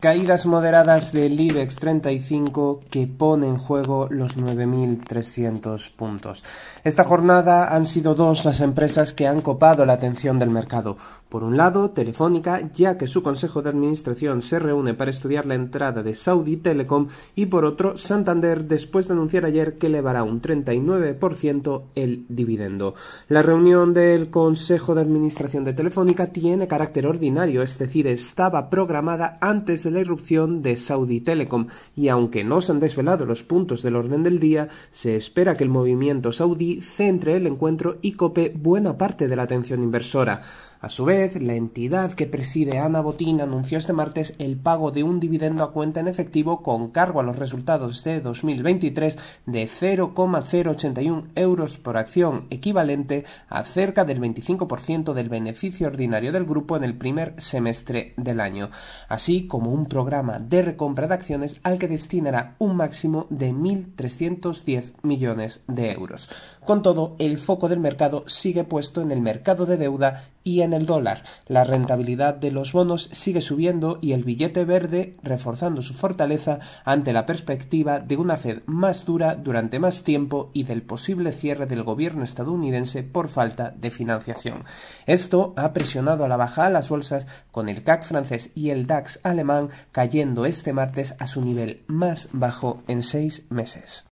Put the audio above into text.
Caídas moderadas del IBEX 35 que pone en juego los 9.300 puntos. Esta jornada han sido dos las empresas que han copado la atención del mercado. Por un lado, Telefónica, ya que su consejo de administración se reúne para estudiar la entrada de Saudi Telecom, y por otro, Santander, después de anunciar ayer que elevará un 39% el dividendo. La reunión del consejo de administración de Telefónica tiene carácter ordinario, es decir, estaba programada antes de la irrupción de Saudi Telecom y aunque no se han desvelado los puntos del orden del día, se espera que el movimiento saudí centre el encuentro y cope buena parte de la atención inversora. A su vez, la entidad que preside Ana Botín anunció este martes el pago de un dividendo a cuenta en efectivo con cargo a los resultados de 2023 de 0,081 euros por acción, equivalente a cerca del 25% del beneficio ordinario del grupo en el primer semestre del año. Así como como un programa de recompra de acciones al que destinará un máximo de 1.310 millones de euros. Con todo, el foco del mercado sigue puesto en el mercado de deuda y en el dólar. La rentabilidad de los bonos sigue subiendo y el billete verde reforzando su fortaleza ante la perspectiva de una Fed más dura durante más tiempo y del posible cierre del gobierno estadounidense por falta de financiación. Esto ha presionado a la baja a las bolsas con el CAC francés y el DAX alemán cayendo este martes a su nivel más bajo en seis meses.